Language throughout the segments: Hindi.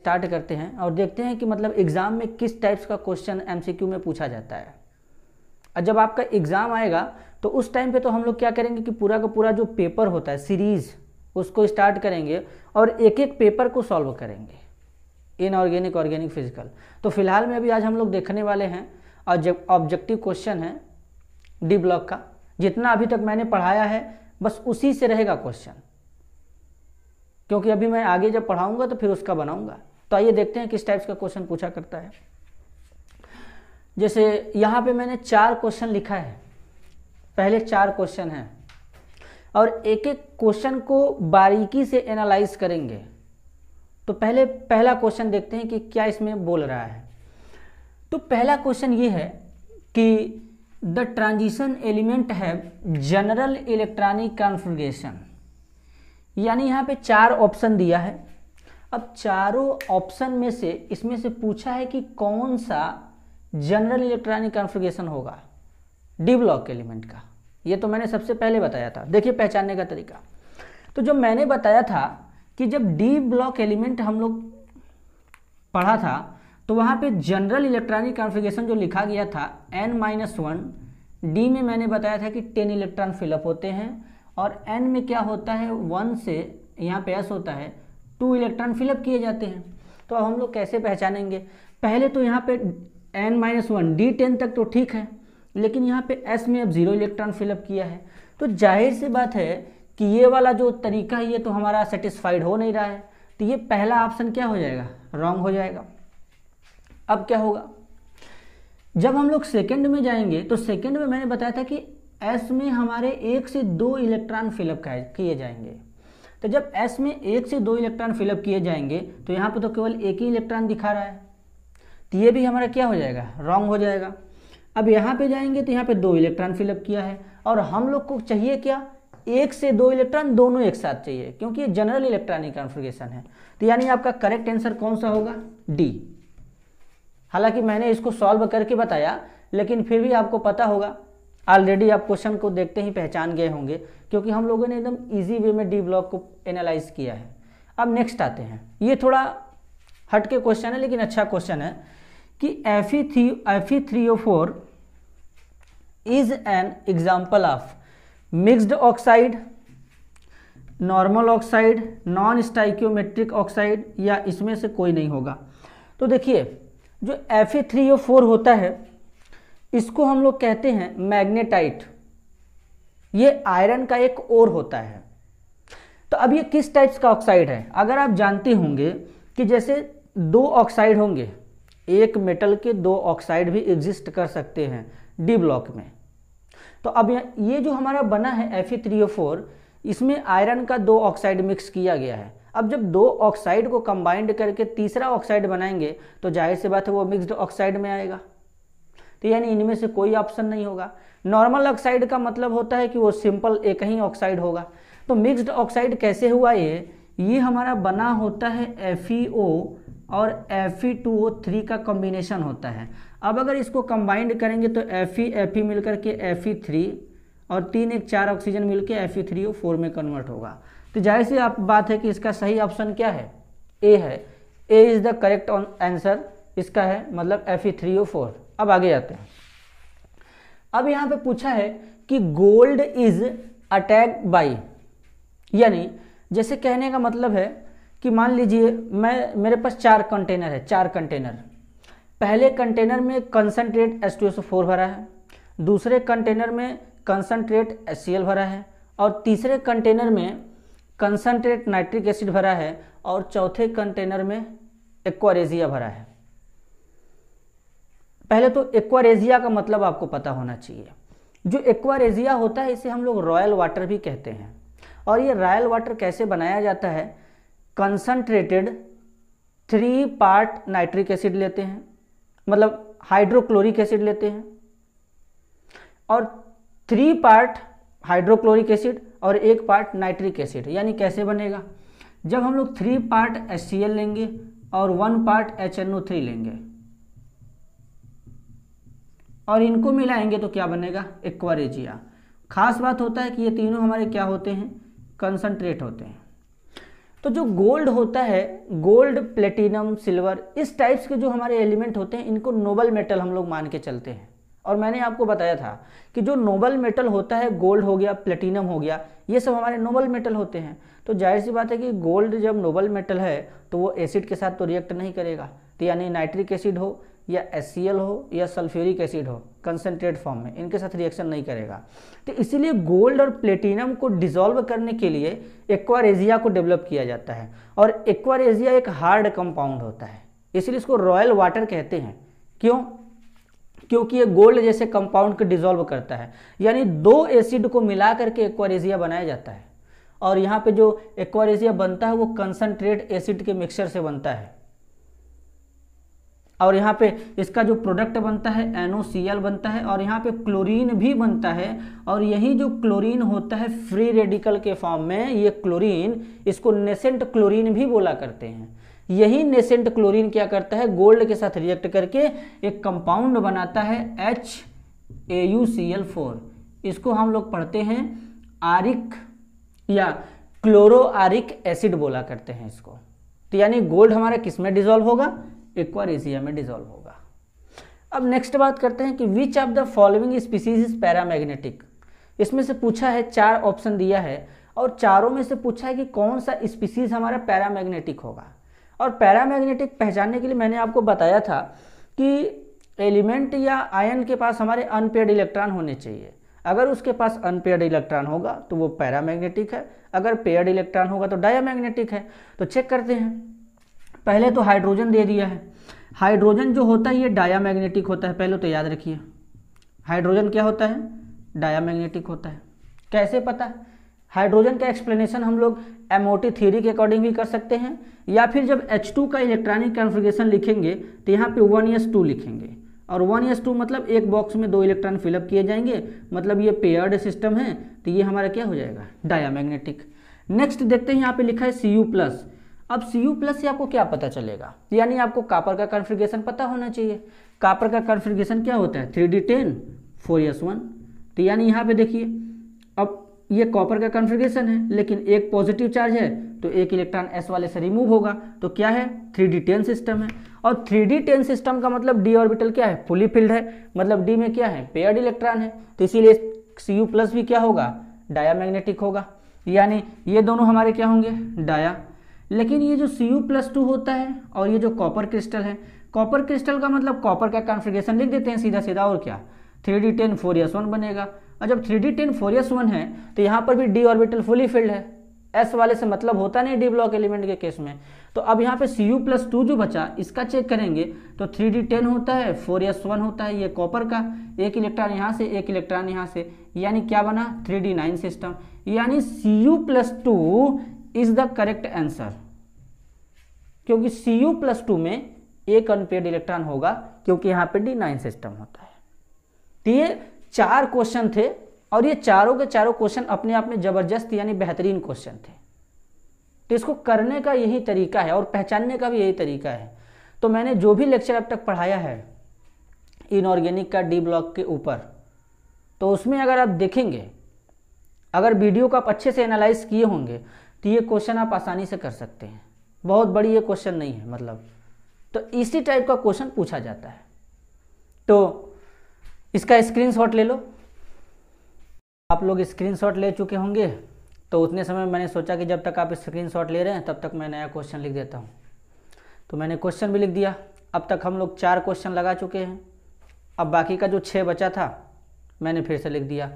स्टार्ट करते हैं और देखते हैं कि मतलब एग्ज़ाम में किस टाइप्स का क्वेश्चन एमसीक्यू में पूछा जाता है और जब आपका एग्ज़ाम आएगा तो उस टाइम पे तो हम लोग क्या करेंगे कि पूरा का पूरा जो पेपर होता है सीरीज़ उसको स्टार्ट करेंगे और एक एक पेपर को सॉल्व करेंगे इनऑर्गेनिक ऑर्गेनिक फिजिकल तो फिलहाल में अभी आज हम लोग देखने वाले हैं और जब ऑब्जेक्टिव क्वेश्चन है डी ब्लॉक का जितना अभी तक मैंने पढ़ाया है बस उसी से रहेगा क्वेश्चन क्योंकि अभी मैं आगे जब पढ़ाऊंगा तो फिर उसका बनाऊंगा तो आइए देखते हैं किस टाइप्स का क्वेश्चन पूछा करता है जैसे यहां पे मैंने चार क्वेश्चन लिखा है पहले चार क्वेश्चन हैं और एक एक क्वेश्चन को बारीकी से एनालाइज करेंगे तो पहले पहला क्वेश्चन देखते हैं कि क्या इसमें बोल रहा है तो पहला क्वेश्चन ये है कि द ट्रांजिशन एलिमेंट है जनरल इलेक्ट्रॉनिक कॉन्फ़िगरेशन यानी यहां पे चार ऑप्शन दिया है अब चारों ऑप्शन में से इसमें से पूछा है कि कौन सा जनरल इलेक्ट्रॉनिक कॉन्फ़िगरेशन होगा डी ब्लॉक एलिमेंट का ये तो मैंने सबसे पहले बताया था देखिए पहचानने का तरीका तो जो मैंने बताया था कि जब डी ब्लॉक एलिमेंट हम लोग पढ़ा था तो वहाँ पे जनरल इलेक्ट्रॉनिक कॉन्फ़िगरेशन जो लिखा गया था एन माइनस वन डी में मैंने बताया था कि टेन इलेक्ट्रॉन फिलअप होते हैं और एन में क्या होता है वन से यहाँ पे एस होता है टू इलेक्ट्रॉन फिलअप किए जाते हैं तो अब हम लोग कैसे पहचानेंगे पहले तो यहाँ पे N minus one D ten तक तो ठीक है लेकिन यहाँ पे एस में अब जीरो इलेक्ट्रॉन फिलअप किया है तो जाहिर सी बात है कि ये वाला जो तरीका है ये तो हमारा सेटिस्फाइड हो नहीं रहा है तो ये पहला ऑप्शन क्या हो जाएगा रॉन्ग हो जाएगा अब क्या होगा जब हम लोग सेकेंड में जाएंगे तो सेकेंड में मैंने बताया था कि एस में हमारे एक से दो इलेक्ट्रॉन फिलअप किए जाएंगे तो जब एस में एक से दो इलेक्ट्रॉन फिलअप किए जाएंगे तो यहाँ पर तो केवल एक ही इलेक्ट्रॉन दिखा रहा है तो ये भी हमारा क्या हो जाएगा रॉन्ग हो जाएगा अब यहाँ पे जाएंगे तो यहाँ पे दो इलेक्ट्रॉन फिलअप किया है और हम लोग को चाहिए क्या एक से दो इलेक्ट्रॉन दोनों एक साथ चाहिए क्योंकि ये जनरल इलेक्ट्रॉनिक कॉन्फ़िगरेशन है तो यानी आपका करेक्ट आंसर कौन सा होगा डी हालांकि मैंने इसको सॉल्व करके बताया लेकिन फिर भी आपको पता होगा ऑलरेडी आप क्वेश्चन को देखते ही पहचान गए होंगे क्योंकि हम लोगों ने एकदम ईजी वे में डी ब्लॉक को एनालाइज किया है अब नेक्स्ट आते हैं ये थोड़ा हट के क्वेश्चन है लेकिन अच्छा क्वेश्चन है कि F E three F E three O four is an example of mixed oxide normal oxide non stoichiometric oxide या इसमें से कोई नहीं होगा तो देखिए जो F E three O four होता है इसको हम लोग कहते हैं मैग्नेटाइट ये आयरन का एक ओर होता है तो अब ये किस टाइप्स का ऑक्साइड है अगर आप जानते होंगे कि जैसे दो ऑक्साइड होंगे एक मेटल के दो ऑक्साइड भी एग्जिस्ट कर सकते हैं डी ब्लॉक में तो अब ये जो हमारा बना है एफ इसमें आयरन का दो ऑक्साइड मिक्स किया गया है अब जब दो ऑक्साइड को कंबाइंड करके तीसरा ऑक्साइड बनाएंगे तो जाहिर सी बात है वो मिक्स्ड ऑक्साइड में आएगा तो यानी इनमें से कोई ऑप्शन नहीं होगा नॉर्मल ऑक्साइड का मतलब होता है कि वो सिंपल एक ही ऑक्साइड होगा तो मिक्स्ड ऑक्साइड कैसे हुआ ये ये हमारा बना होता है एफ e और Fe2O3 का कॉम्बिनेशन होता है अब अगर इसको कंबाइंड करेंगे तो Fe Fe मिलकर के Fe3 और तीन एक चार ऑक्सीजन मिलकर Fe3O4 में कन्वर्ट होगा तो जाहिर सी आप बात है कि इसका सही ऑप्शन क्या है ए है A is the correct answer इसका है मतलब Fe3O4 अब आगे जाते हैं अब यहाँ पे पूछा है कि गोल्ड इज अटैक बाई यानी जैसे कहने का मतलब है कि मान लीजिए मैं मेरे पास चार कंटेनर है चार कंटेनर पहले कंटेनर में कंसनट्रेट एस टू फोर भरा है दूसरे कंटेनर में कंसनट्रेट एस भरा है और तीसरे कंटेनर में कंसनट्रेट नाइट्रिक एसिड भरा है और चौथे कंटेनर में एक्वारेजिया भरा है पहले तो एक्वारेजिया का मतलब आपको पता होना चाहिए जो एक्वारेजिया होता है इसे हम लोग रॉयल वाटर भी कहते हैं और ये रॉयल वाटर कैसे बनाया जाता है concentrated three part nitric acid लेते हैं मतलब हाइड्रोक्लोरिक एसिड लेते हैं और थ्री पार्ट हाइड्रोक्लोरिक एसिड और एक पार्ट नाइट्रिक एसिड यानी कैसे बनेगा जब हम लोग थ्री पार्ट एस लेंगे और वन पार्ट एच लेंगे और इनको मिलाएंगे तो क्या बनेगा एक्वारेजिया खास बात होता है कि ये तीनों हमारे क्या होते हैं कंसनट्रेट होते हैं तो जो गोल्ड होता है गोल्ड प्लेटिनम सिल्वर इस टाइप्स के जो हमारे एलिमेंट होते हैं इनको नोबल मेटल हम लोग मान के चलते हैं और मैंने आपको बताया था कि जो नोबल मेटल होता है गोल्ड हो गया प्लेटिनम हो गया ये सब हमारे नोबल मेटल होते हैं तो जाहिर सी बात है कि गोल्ड जब नोबल मेटल है तो वो एसिड के साथ तो रिएक्ट नहीं करेगा तो यानी नाइट्रिक एसिड हो या एस हो या सल्फ्यूरिक एसिड हो कंसनट्रेट फॉर्म में इनके साथ रिएक्शन नहीं करेगा तो इसीलिए गोल्ड और प्लेटिनम को डिजोल्व करने के लिए एक्वारेजिया को डेवलप किया जाता है और एक्वारेजिया एक हार्ड कंपाउंड होता है इसलिए इसको रॉयल वाटर कहते हैं क्यों क्योंकि ये गोल्ड जैसे कंपाउंड को डिजोल्व करता है यानी दो एसिड को मिला करके एक्वारेजिया बनाया जाता है और यहाँ पे जो एक्वारेजिया बनता है वो कंसनट्रेट एसिड के मिक्सचर से बनता है और यहाँ पे इसका जो प्रोडक्ट बनता है एनओसीएल बनता है और यहाँ पे क्लोरीन भी बनता है और यही जो क्लोरीन होता है फ्री रेडिकल के फॉर्म में ये क्लोरीन इसको नेसेंट क्लोरीन भी बोला करते हैं यही नेसेंट क्लोरीन क्या करता है गोल्ड के साथ रिएक्ट करके एक कंपाउंड बनाता है H A U C L four इसको हम लोग पढ़ते हैं आरिक या क्लोरो आरिक एसिड बोला करते हैं इसको तो यानी गोल्ड हमारा किस में डिजॉल्व होगा एक्वारेसिया में डिजोल्व होगा अब नेक्स्ट बात करते हैं कि which of the following species is paramagnetic इसमें से पूछा है चार ऑप्शन दिया है और चारों में से पूछा है कि कौन सा स्पीसीज हमारा पैरामैग्नेटिक होगा और पैरामैग्नेटिक पहचानने के लिए मैंने आपको बताया था कि एलिमेंट या आयन के पास हमारे अनपेड इलेक्ट्रॉन होने चाहिए अगर उसके पास अनपेड इलेक्ट्रॉन होगा तो वो पैरामैग्नेटिक है अगर पेयर्ड इलेक्ट्रॉन होगा तो डायामैग्नेटिक है तो चेक करते हैं पहले तो हाइड्रोजन दे दिया है हाइड्रोजन जो होता है ये डायामैग्नेटिक होता है पहले तो याद रखिए हाइड्रोजन क्या होता है डायामैग्नेटिक होता है कैसे पता है हाइड्रोजन का एक्सप्लेनेशन हम लोग एमओटी थ्योरी के अकॉर्डिंग भी कर सकते हैं या फिर जब टू का इलेक्ट्रॉनिक कॉन्फ़िगरेशन लिखेंगे तो यहाँ पे वन एस टू लिखेंगे और वन एस टू मतलब एक बॉक्स में दो इलेक्ट्रॉन फिलअप किए जाएंगे मतलब ये पेयर्ड सिस्टम है तो ये हमारा क्या हो जाएगा मैग्नेटिक नेक्स्ट देखते हैं यहाँ पे लिखा है सी यू प्लस अब सी यू प्लस से आपको क्या पता चलेगा यानी आपको कापर का कॉन्फ़िगरेशन पता होना चाहिए कापर का कॉन्फ़िगरेशन क्या होता है three D ten four S one तो यानी यहाँ पे देखिए अब ये कॉपर का कॉन्फ़िगरेशन है लेकिन एक पॉजिटिव चार्ज है तो एक इलेक्ट्रॉन एस वाले से रिमूव होगा तो क्या है थ्री डी टेन सिस्टम है और थ्री डी टेन सिस्टम का मतलब डी ऑर्बिटल क्या है फुली फिल्ड है मतलब डी में क्या है पेयर्ड इलेक्ट्रॉन है तो इसीलिए सी यू प्लस भी क्या होगा डाया मैग्नेटिक होगा यानी ये दोनों हमारे क्या होंगे डाया लेकिन ये जो सी यू प्लस टू होता है और ये जो कॉपर क्रिस्टल है कॉपर क्रिस्टल का मतलब कॉपर का कॉन्फ़िगरेशन लिख देते हैं सीधा सीधा और क्या three D ten four S one बनेगा और जब three D ten four S one है तो यहाँ पर भी डी ऑर्बिटल फुली फिल्ड है एस वाले से मतलब होता नहीं डी ब्लॉक एलिमेंट के केस में तो अब यहाँ पे सी यू प्लस टू जो बचा इसका चेक करेंगे तो थ्री डी टेन होता है फोर एस वन होता है ये कॉपर का एक इलेक्ट्रॉन यहाँ से एक इलेक्ट्रॉन यहाँ से यानी क्या बना थ्री डी नाइन सिस्टम यानी C U plus two is the correct answer क्योंकि सी यू प्लस टू में एक अनपेड इलेक्ट्रॉन होगा क्योंकि यहां पे डी नाइन सिस्टम होता है तो ये चार क्वेश्चन थे और ये चारों के चारों क्वेश्चन अपने आप में जबरदस्त यानी बेहतरीन क्वेश्चन थे तो इसको करने का यही तरीका है और पहचानने का भी यही तरीका है तो मैंने जो भी लेक्चर अब तक पढ़ाया है इनऑर्गेनिक का डी ब्लॉक के ऊपर तो उसमें अगर आप देखेंगे अगर वीडियो को आप अच्छे से एनालाइज किए होंगे तो ये क्वेश्चन आप आसानी से कर सकते हैं बहुत बड़ी ये क्वेश्चन नहीं है मतलब तो इसी टाइप का क्वेश्चन पूछा जाता है तो इसका स्क्रीनशॉट ले लो आप लोग स्क्रीनशॉट ले चुके होंगे तो उतने समय मैंने सोचा कि जब तक आप स्क्रीनशॉट ले रहे हैं तब तक मैं नया क्वेश्चन लिख देता हूँ तो मैंने क्वेश्चन भी लिख दिया अब तक हम लोग चार क्वेश्चन लगा चुके हैं अब बाकी का जो छः बचा था मैंने फिर से लिख दिया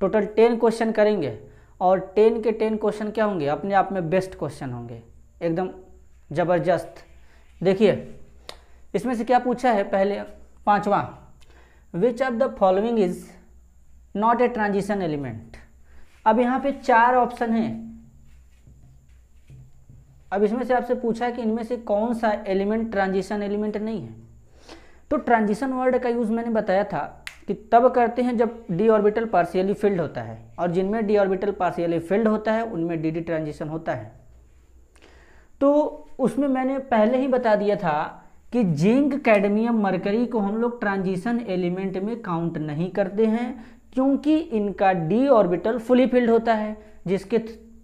टोटल टेन क्वेश्चन करेंगे और टेन के टेन क्वेश्चन क्या होंगे अपने आप में बेस्ट क्वेश्चन होंगे एकदम ज़बरदस्त देखिए इसमें से क्या पूछा है पहले पांचवा which of the following is not a transition element अब यहाँ पे चार ऑप्शन हैं अब इसमें से आपसे पूछा है कि इनमें से कौन सा एलिमेंट ट्रांजिशन एलिमेंट नहीं है तो ट्रांजिशन वर्ड का यूज़ मैंने बताया था कि तब करते हैं जब डी ऑर्बिटल पार्शियली फिल्ड होता है और जिनमें डी ऑर्बिटल पार्शियली फिल्ड होता है उनमें डी डी ट्रांजिशन होता है तो उसमें मैंने पहले ही बता दिया था कि जिंक कैडमियम मरकरी को हम लोग ट्रांजिशन एलिमेंट में काउंट नहीं करते हैं क्योंकि इनका डी ऑर्बिटल फुली फिल्ड होता है जिसके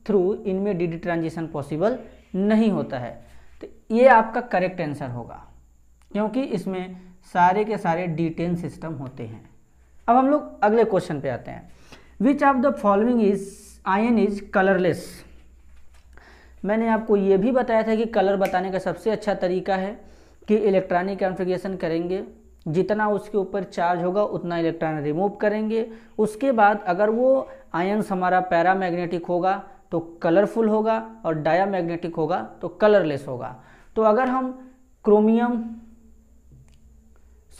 थ्रू इनमें डी डी ट्रांजिशन पॉसिबल नहीं होता है तो ये आपका करेक्ट आंसर होगा क्योंकि इसमें सारे के सारे डी टेन सिस्टम होते हैं अब हम लोग अगले क्वेश्चन पे आते हैं which of the following is ion is colourless मैंने आपको ये भी बताया था कि कलर बताने का सबसे अच्छा तरीका है कि इलेक्ट्रॉनिक कॉन्फ़िगरेशन करेंगे जितना उसके ऊपर चार्ज होगा उतना इलेक्ट्रॉन रिमूव करेंगे उसके बाद अगर वो आयन्स हमारा पैरामैग्नेटिक होगा तो कलरफुल होगा और डायामैग्नेटिक होगा तो कलरलेस होगा तो अगर हम chromium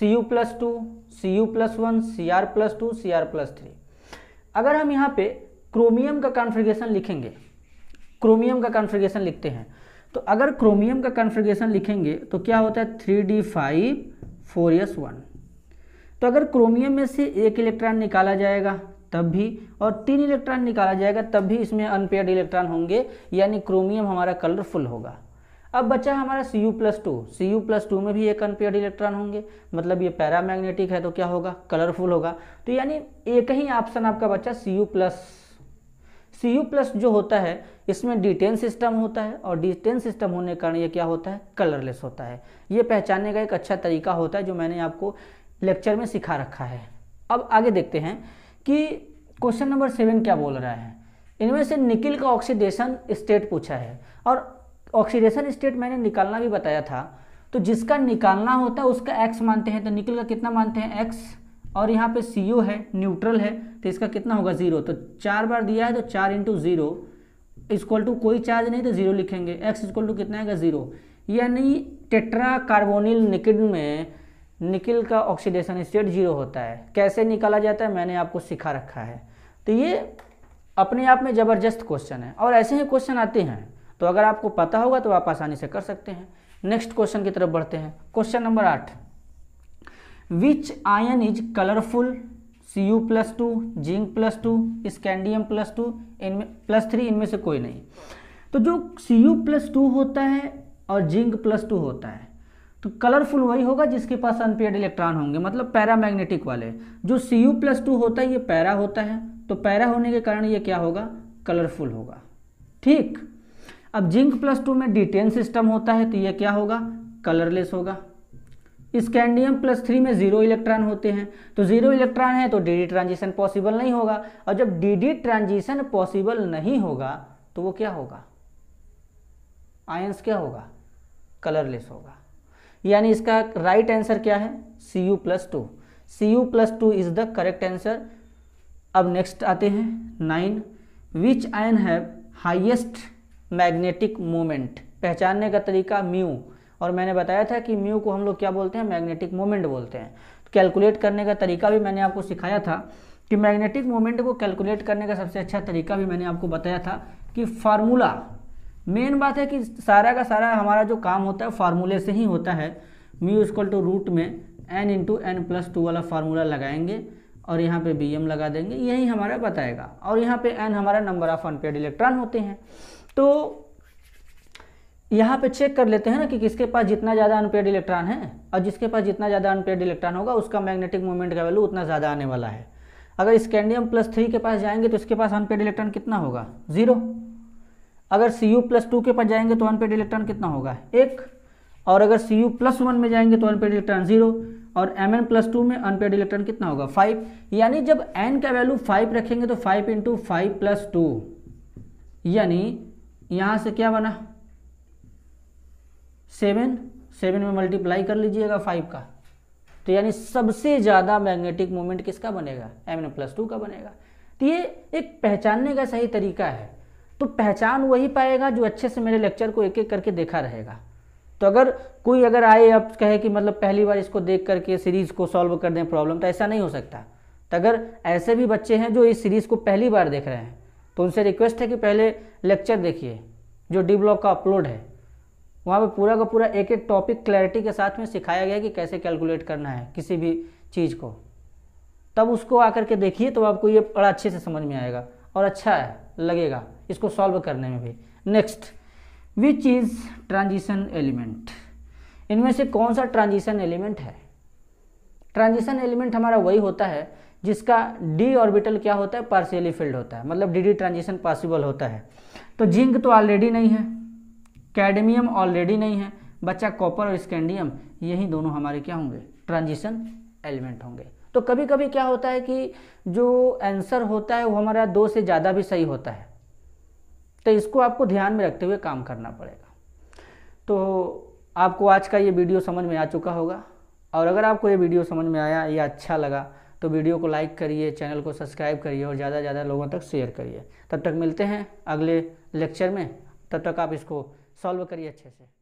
C U plus two C U plus one C R plus two C R plus three अगर हम यहाँ पे क्रोमियम का कॉन्फ़िगरेशन लिखेंगे क्रोमियम का कॉन्फ़िगरेशन लिखते हैं तो अगर क्रोमियम का कॉन्फ़िगरेशन लिखेंगे तो क्या होता है three D five four S one तो अगर क्रोमियम में से एक इलेक्ट्रॉन निकाला जाएगा तब भी और तीन इलेक्ट्रॉन निकाला जाएगा तब भी इसमें अनपेयर्ड इलेक्ट्रॉन होंगे यानी क्रोमियम हमारा कलरफुल होगा अब बचा हमारा C U plus two C U plus two में भी एक अनपेयर्ड इलेक्ट्रॉन होंगे मतलब ये पैरामैग्नेटिक है तो क्या होगा कलरफुल होगा तो यानी एक ही ऑप्शन आपका बचा C U plus C U plus जो होता है इसमें डिटेन सिस्टम होता है और डिटेन सिस्टम होने के कारण ये क्या होता है कलरलेस होता है ये पहचानने का एक अच्छा तरीका होता है जो मैंने आपको लेक्चर में सिखा रखा है अब आगे देखते हैं कि क्वेश्चन नंबर सेवन क्या बोल रहा है इनमें से निकिल का ऑक्सीडेशन स्टेट पूछा है और ऑक्सीडेशन स्टेट मैंने निकालना भी बताया था तो जिसका निकालना होता है उसका एक्स मानते हैं तो का कितना मानते हैं एक्स और यहाँ पे सी है न्यूट्रल है तो इसका कितना होगा जीरो तो चार बार दिया है तो चार इंटू जीरो इक्वल टू कोई चार्ज नहीं तो जीरो लिखेंगे एक्स इक्वल टू कितना आएगा जीरो यानी टेट्रा कार्बोनिल निकिल में निकिल का ऑक्सीडेशन स्टेट जीरो होता है कैसे निकाला जाता है मैंने आपको सिखा रखा है तो ये अपने आप में ज़बरदस्त क्वेश्चन है और ऐसे ही क्वेश्चन आते हैं तो अगर आपको पता होगा तो आप आसानी से कर सकते हैं नेक्स्ट क्वेश्चन की तरफ बढ़ते हैं क्वेश्चन नंबर आठ which ion is colourful C U plus two zinc plus two scandium plus two इनमें प्लस थ्री इनमें से कोई नहीं तो जो सी यू प्लस टू होता है और जिंक प्लस टू होता है तो कलरफुल वही होगा जिसके पास अनपेड इलेक्ट्रॉन होंगे मतलब पैरामैग्नेटिक वाले जो सी यू प्लस टू होता है ये पैरा होता है तो पैरा होने के कारण ये क्या होगा कलरफुल होगा ठीक अब जिंक प्लस टू में डिटेन सिस्टम होता है तो यह क्या होगा कलरलेस होगा स्कैंडियम प्लस थ्री में जीरो इलेक्ट्रॉन होते हैं तो जीरो इलेक्ट्रॉन है तो डीडी ट्रांजिशन पॉसिबल नहीं होगा और जब डीडी ट्रांजिशन पॉसिबल नहीं होगा तो वो क्या होगा आयंस क्या होगा कलरलेस होगा यानी इसका राइट आंसर क्या है C U plus two C U plus two is the correct answer अब नेक्स्ट आते हैं nine which ion have highest magnetic moment पहचानने का तरीका म्यू और मैंने बताया था कि म्यू को हम लोग क्या बोलते हैं मैग्नेटिक मोमेंट बोलते हैं तो कैलकुलेट करने का तरीका भी मैंने आपको सिखाया था कि मैग्नेटिक मोमेंट को कैलकुलेट करने का सबसे अच्छा तरीका भी मैंने आपको बताया था कि फार्मूला मेन बात है कि सारा का सारा हमारा जो काम होता है फार्मूले से ही होता है म्यू इजक्ल टू रूट में n into n plus two वाला फार्मूला लगाएंगे और यहाँ पे बी एम लगा देंगे यही हमारा बताएगा और यहाँ पे एन हमारा नंबर ऑफ अनपेड इलेक्ट्रॉन होते हैं तो यहाँ पे चेक कर लेते हैं ना कि किसके पास जितना ज़्यादा अनपेड इलेक्ट्रॉन है और जिसके पास जितना ज़्यादा अनपेड इलेक्ट्रॉन होगा उसका मैग्नेटिक मोमेंट का वैल्यू उतना ज़्यादा आने वाला है अगर स्कैंडियम प्लस थ्री के पास जाएंगे तो इसके पास अनपेड इलेक्ट्रॉन कितना होगा जीरो अगर सी यू प्लस टू के पास जाएंगे तो अनपेड इलेक्ट्रॉन कितना होगा एक और अगर सी यू प्लस वन में जाएंगे तो अनपेड इलेक्ट्रॉन जीरो और एम एन प्लस टू में अनपेड इलेक्ट्रॉन कितना होगा फाइव यानी जब एन का वैल्यू फाइव रखेंगे तो five into five plus two यानी यहाँ से क्या बना सेवन सेवन में मल्टीप्लाई कर लीजिएगा फाइव का तो यानी सबसे ज़्यादा मैग्नेटिक मोमेंट किसका बनेगा एम एन प्लस टू का बनेगा तो ये एक पहचानने का सही तरीका है तो पहचान वही पाएगा जो अच्छे से मेरे लेक्चर को एक एक करके देखा रहेगा तो अगर कोई अगर आए अब कहे कि मतलब पहली बार इसको देख करके सीरीज़ को सॉल्व कर दें प्रॉब्लम तो ऐसा नहीं हो सकता तो अगर ऐसे भी बच्चे हैं जो इस सीरीज़ को पहली बार देख रहे हैं तो उनसे रिक्वेस्ट है कि पहले लेक्चर देखिए जो डी ब्लॉक का अपलोड है वहाँ पे पूरा का पूरा एक एक टॉपिक क्लैरिटी के साथ में सिखाया गया है कि कैसे कैलकुलेट करना है किसी भी चीज़ को तब उसको आकर के देखिए तो आपको ये बड़ा अच्छे से समझ में आएगा और अच्छा है लगेगा इसको सॉल्व करने में भी next which is transition element इनमें से कौन सा ट्रांजिशन एलिमेंट है ट्रांजिशन एलिमेंट हमारा वही होता है जिसका डी ऑर्बिटल क्या होता है पार्शियली फिल्ड होता है मतलब डी डी ट्रांजिशन पॉसिबल होता है तो जिंक तो ऑलरेडी नहीं है कैडमियम ऑलरेडी नहीं है बच्चा कॉपर और स्कैंडियम यही दोनों हमारे क्या होंगे ट्रांजिशन एलिमेंट होंगे तो कभी कभी क्या होता है कि जो आंसर होता है वो हमारा दो से ज़्यादा भी सही होता है तो इसको आपको ध्यान में रखते हुए काम करना पड़ेगा तो आपको आज का ये वीडियो समझ में आ चुका होगा और अगर आपको ये वीडियो समझ में आया या अच्छा लगा तो वीडियो को लाइक करिए चैनल को सब्सक्राइब करिए और ज़्यादा से ज़्यादा लोगों तक शेयर करिए तब तक मिलते हैं अगले लेक्चर में तब तक आप इसको सॉल्व करिए अच्छे से